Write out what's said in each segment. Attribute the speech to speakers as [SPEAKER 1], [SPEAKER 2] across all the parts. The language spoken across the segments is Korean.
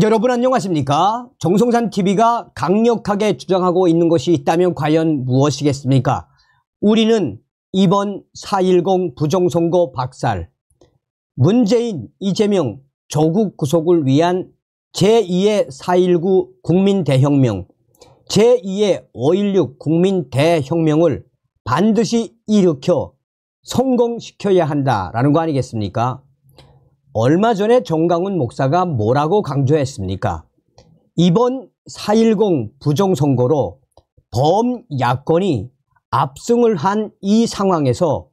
[SPEAKER 1] 여러분 안녕하십니까? 정성산 TV가 강력하게 주장하고 있는 것이 있다면 과연 무엇이겠습니까? 우리는 이번 4.10 부정선거 박살, 문재인, 이재명, 조국 구속을 위한 제2의 4.19 국민대혁명, 제2의 5.16 국민대혁명을 반드시 일으켜 성공시켜야 한다라는 거 아니겠습니까? 얼마 전에 정강훈 목사가 뭐라고 강조했습니까? 이번 4.10 부정선거로 범야권이 압승을 한 이 상황에서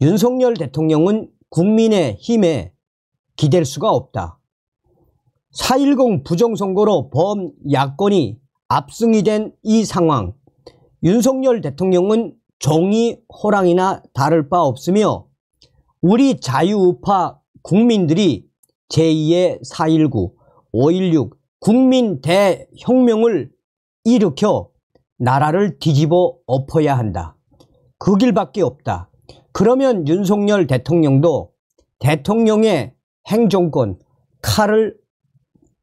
[SPEAKER 1] 윤석열 대통령은 국민의 힘에 기댈 수가 없다. 4.10 부정선거로 범야권이 압승이 된 이 상황 윤석열 대통령은 종이 호랑이나 다를 바 없으며 우리 자유우파 국민들이 제2의 4.19, 5.16 국민 대혁명을 일으켜 나라를 뒤집어 엎어야 한다. 그 길밖에 없다. 그러면 윤석열 대통령도 대통령의 행정권 칼을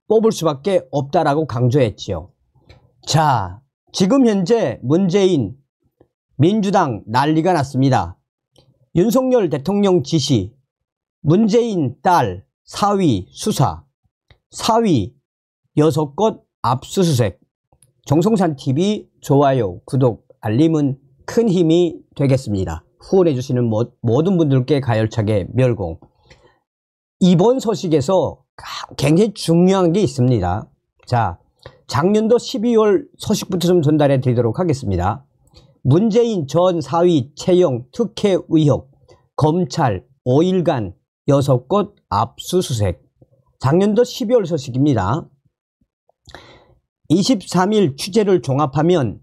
[SPEAKER 1] 뽑을 수밖에 없다라고 강조했지요. 자, 지금 현재 문재인 민주당 난리가 났습니다. 윤석열 대통령 지시 문재인 딸 사위 수사 사위 여섯 곳 압수수색 정성산 TV 좋아요 구독 알림은 큰 힘이 되겠습니다. 후원해 주시는 모든 분들께 가열차게 멸공 이번 소식에서 굉장히 중요한 게 있습니다. 자 작년도 12월 소식부터 좀 전달해 드리도록 하겠습니다. 문재인 전 사위 채용 특혜 의혹 검찰 5일간 여섯 곳 압수수색. 작년도 12월 소식입니다. 23일 취재를 종합하면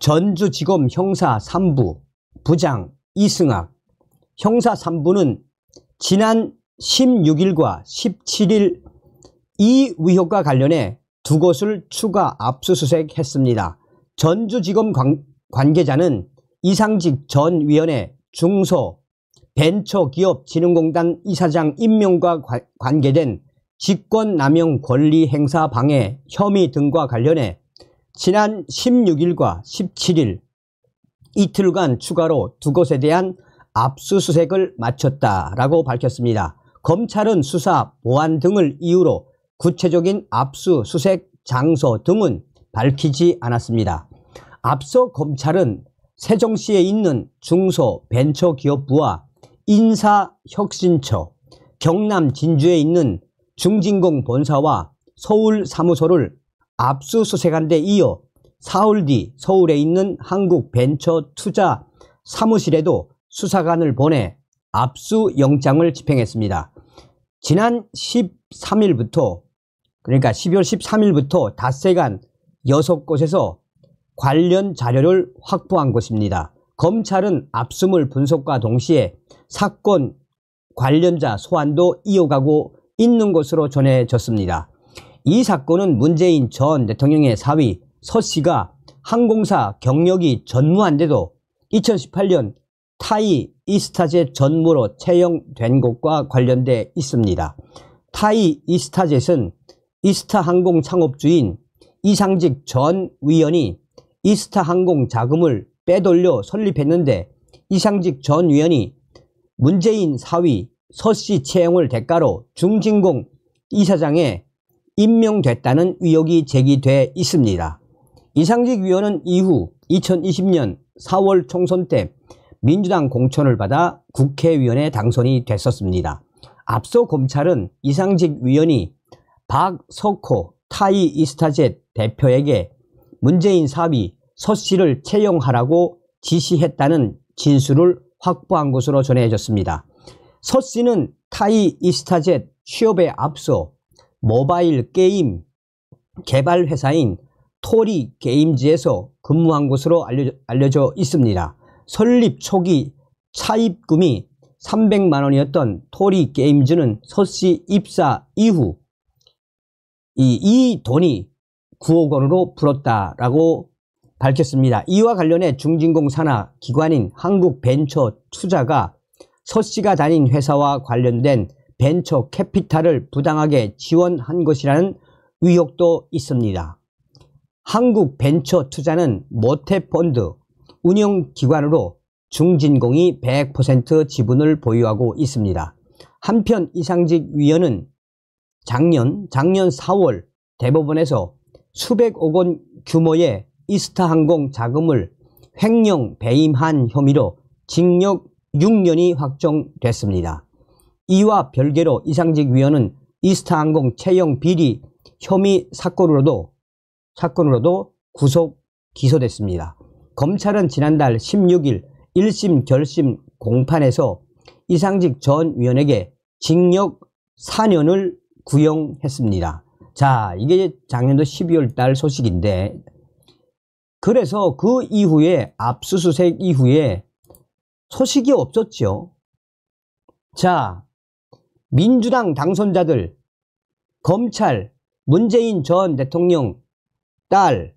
[SPEAKER 1] 전주지검 형사 3부 부장 이승학 형사 3부는 지난 16일과 17일 이 의혹과 관련해 두 곳을 추가 압수수색했습니다. 전주지검 관, 계자는 이상직 전 위원회 중소 벤처기업진흥공단 이사장 임명과 관계된 직권남용 권리 행사 방해 혐의 등과 관련해 지난 16일과 17일 이틀간 추가로 두 곳에 대한 압수수색을 마쳤다라고 밝혔습니다. 검찰은 수사, 보안 등을 이유로 구체적인 압수수색 장소 등은 밝히지 않았습니다. 앞서 검찰은 세종시에 있는 중소벤처기업부와 인사혁신처 경남 진주에 있는 중진공 본사와 서울 사무소를 압수수색한 데 이어 사흘 뒤 서울에 있는 한국벤처투자 사무실에도 수사관을 보내 압수영장을 집행했습니다. 지난 13일부터 그러니까 12월 13일부터 닷새간 6곳에서 관련 자료를 확보한 것입니다. 검찰은 압수물 분석과 동시에 사건 관련자 소환도 이어가고 있는 것으로 전해졌습니다. 이 사건은 문재인 전 대통령의 사위 서 씨가 항공사 경력이 전무한데도 2018년 타이 이스타제 전무로 채용된 것과 관련돼 있습니다. 타이 이스타젯은 이스타항공 창업주인 이상직 전 위원이 이스타항공 자금을 빼돌려 설립했는데 이상직 전 위원이 문재인 사위 서씨 채용을 대가로 중진공 이사장에 임명됐다는 의혹이 제기돼 있습니다. 이상직 위원은 이후 2020년 4월 총선 때 민주당 공천을 받아 국회의원에 당선이 됐었습니다. 앞서 검찰은 이상직 위원이 박석호 타이 이스타젯 대표에게 문재인 사위 서씨를 채용하라고 지시했다는 진술을 확보한 것으로 전해졌습니다. 서 씨는 타이 이스타젯 취업에 앞서 모바일 게임 개발 회사인 토리 게임즈에서 근무한 것으로 알려져 있습니다. 설립 초기 차입금이 300만원이었던 토리 게임즈는 서 씨 입사 이후 이, 이 돈이 9억 원으로 불었다라고 밝혔습니다. 이와 관련해 중진공 산하 기관인 한국벤처투자가 서 씨가 다닌 회사와 관련된 벤처 캐피탈을 부당하게 지원한 것이라는 의혹도 있습니다. 한국벤처투자는 모태펀드 운영기관으로 중진공이 100% 지분을 보유하고 있습니다. 한편 이상직 위원은 작년 작년 4월 대법원에서 수백억 원 규모의 이스타항공 자금을 횡령 배임한 혐의로 징역 6년이 확정됐습니다. 이와 별개로 이상직 위원은 이스타항공 채용 비리 혐의 사건으로도 사건으로도 구속 기소됐습니다. 검찰은 지난달 16일 1심 결심 공판에서 이상직 전 위원에게 징역 4년을 구형했습니다. 자, 이게 작년도 12월 달 소식인데 그래서 그 이후에 압수수색 이후에 소식이 없었죠. 자, 민주당 당선자들, 검찰, 문재인 전 대통령, 딸,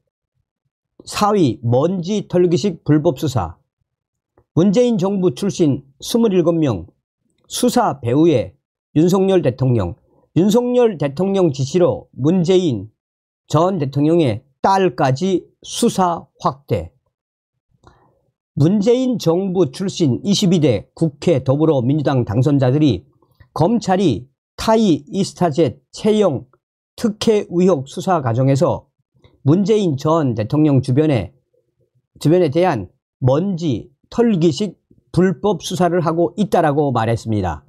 [SPEAKER 1] 사위, 먼지 털기식 불법수사, 문재인 정부 출신 27명, 수사 배우의 윤석열 대통령, 윤석열 대통령 지시로 문재인 전 대통령의 딸까지 수사 확대. 문재인 정부 출신 22대 국회 더불어민주당 당선자들이 검찰이 타이 이스타젯 채용 특혜 의혹 수사 과정에서 문재인 전 대통령 주변에 주변에 대한 먼지 털기식 불법 수사를 하고 있다라고 말했습니다.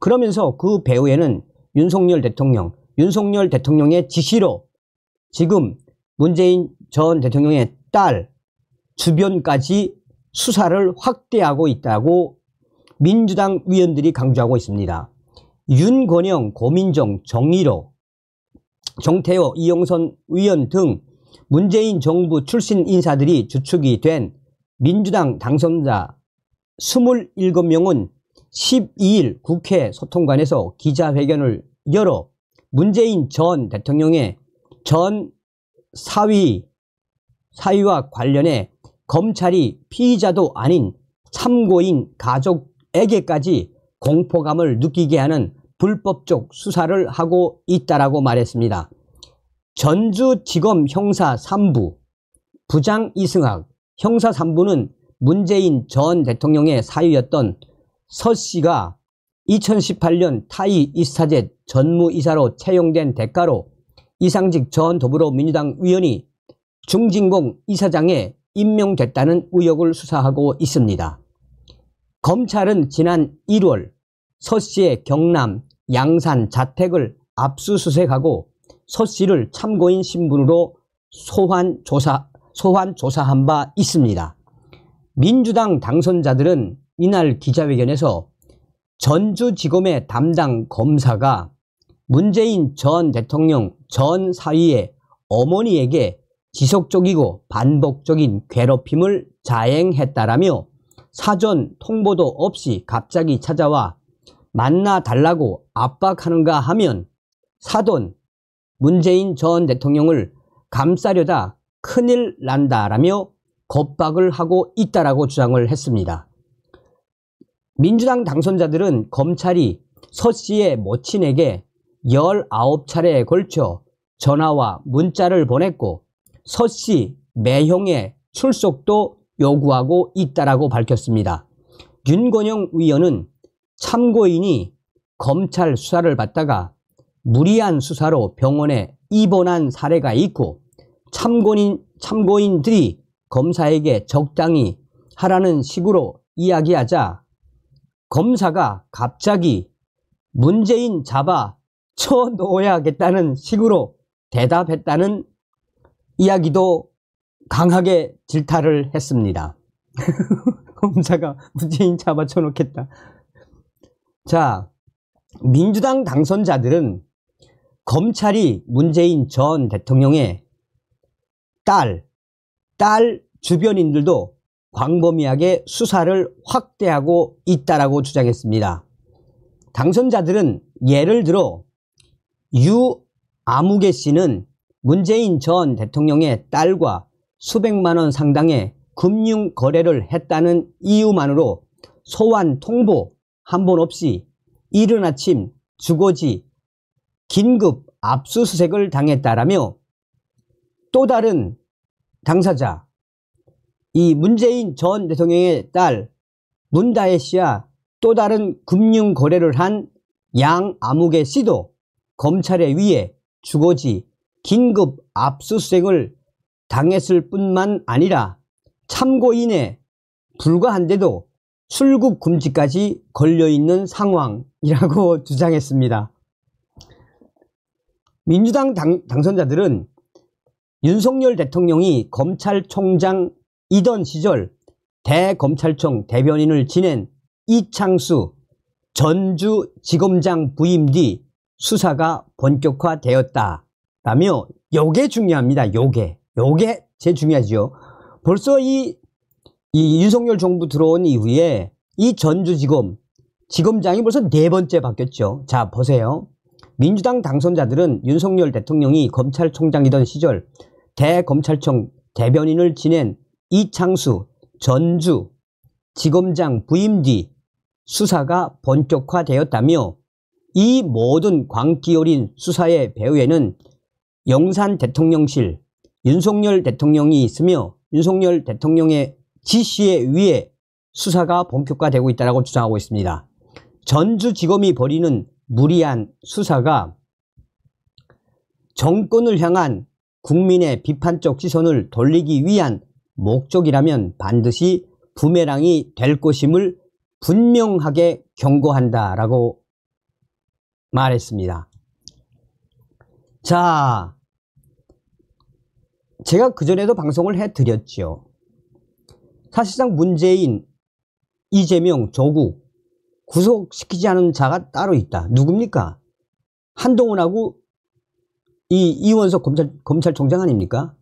[SPEAKER 1] 그러면서 그 배후에는 윤석열 대통령, 윤석열 대통령의 지시로 지금 문재인 전 대통령의 딸 주변까지 수사를 확대하고 있다고 민주당 위원들이 강조하고 있습니다. 윤건영, 고민정, 정의로, 정태호, 이용선 의원 등 문재인 정부 출신 인사들이 주축이 된 민주당 당선자 27명은 12일 국회 소통관에서 기자회견을 열어 문재인 전 대통령의 전 사위, 사위와 관련해 검찰이 피의자도 아닌 참고인 가족에게까지 공포감을 느끼게 하는 불법적 수사를 하고 있다라고 말했습니다. 전주지검 형사 3부 부장 이승학 형사 3부는 문재인 전 대통령의 사위였던 서 씨가 2018년 타이 이스타젯 전무이사로 채용된 대가로 이상직 전 더불어민주당 위원이 중진공 이사장에 임명됐다는 의혹을 수사하고 있습니다. 검찰은 지난 1월 서 씨의 경남 양산 자택을 압수수색하고 서 씨를 참고인 신분으로 소환 조사, 소환 조사한 바 있습니다. 민주당 당선자들은 이날 기자회견에서 전주지검의 담당 검사가 문재인 전 대통령 전 사위의 어머니에게 지속적이고 반복적인 괴롭힘을 자행했다라며 사전 통보도 없이 갑자기 찾아와 만나 달라고 압박하는가 하면 사돈 문재인 전 대통령을 감싸려다 큰일 난다라며 겁박을 하고 있다라고 주장을 했습니다. 민주당 당선자들은 검찰이 서 씨의 모친에게 19차례에 걸쳐 전화와 문자를 보냈고 서씨 매형의 출석도 요구하고 있다라고 밝혔습니다. 윤건영 의원은 참고인이 검찰 수사를 받다가 무리한 수사로 병원에 입원한 사례가 있고 참고인, 참고인들이 검사에게 적당히 하라는 식으로 이야기하자 검사가 갑자기 문재인 잡아 쳐놓아야겠다는 식으로 대답했다는 이야기도 강하게 질타를 했습니다. 검사가 문재인 잡아 쳐놓겠다. 자, 민주당 당선자들은 검찰이 문재인 전 대통령의 딸, 딸 주변인들도 광범위하게 수사를 확대하고 있다라고 주장했습니다. 당선자들은 예를 들어 유아무개 씨는 문재인 전 대통령의 딸과 수백만 원 상당의 금융 거래를 했다는 이유만으로 소환 통보 한 번 없이 이른 아침 주거지 긴급 압수수색을 당했다라며 또 다른 당사자 이 문재인 전 대통령의 딸 문다혜 씨와 또 다른 금융 거래를 한 양아무개 씨도 검찰의 위에 주거지 긴급 압수수색을 당했을 뿐만 아니라 참고인에 불과한데도 출국 금지까지 걸려있는 상황이라고 주장했습니다. 민주당 당, 당선자들은 윤석열 대통령이 검찰총장이던 시절 대검찰청 대변인을 지낸 이창수 전주지검장 부임 뒤 수사가 본격화되었다. 라며 요게 중요합니다. 요게. 요게 제일 중요하죠. 벌써 이, 이 윤석열 정부 들어온 이후에 이 전주지검, 지검장이 벌써 네 번째 바뀌었죠. 자, 보세요. 민주당 당선자들은 윤석열 대통령이 검찰총장이던 시절 대검찰청 대변인을 지낸 이창수 전주 지검장 부임 뒤 수사가 본격화되었다며 이 모든 광기어린 수사의 배후에는 영산 대통령실, 윤석열 대통령이 있으며 윤석열 대통령의 지시에 의해 수사가 본격화되고 있다고 주장하고 있습니다. 전주지검이 벌이는 무리한 수사가 정권을 향한 국민의 비판적 시선을 돌리기 위한 목적이라면 반드시 부메랑이 될 것임을 분명하게 경고한다라고 말했습니다. 자, 제가 그전에도 방송을 해드렸죠. 사실상 문재인, 이재명, 조국 구속시키지 않은 자가 따로 있다. 누굽니까? 한동훈하고 이 이원석 검찰, 검찰총장 아닙니까?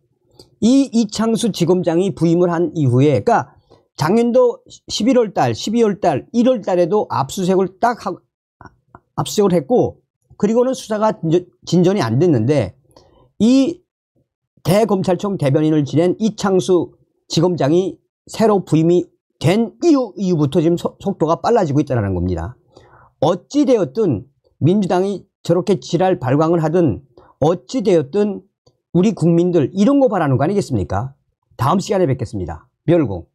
[SPEAKER 1] 이 이창수 지검장이 부임을 한 이후에, 그러니까 작년도 11월 달, 12월 달, 1월 달에도 압수수색을 딱 하고, 압수수색을 했고 그리고는 수사가 진전이 안 됐는데 이 대검찰청 대변인을 지낸 이창수 지검장이 새로 부임이 된 이후, 이후부터 지금 속도가 빨라지고 있다는 겁니다. 어찌되었든 민주당이 저렇게 지랄 발광을 하든 어찌되었든 우리 국민들 이런 거 바라는 거 아니겠습니까? 다음 시간에 뵙겠습니다. 멸공.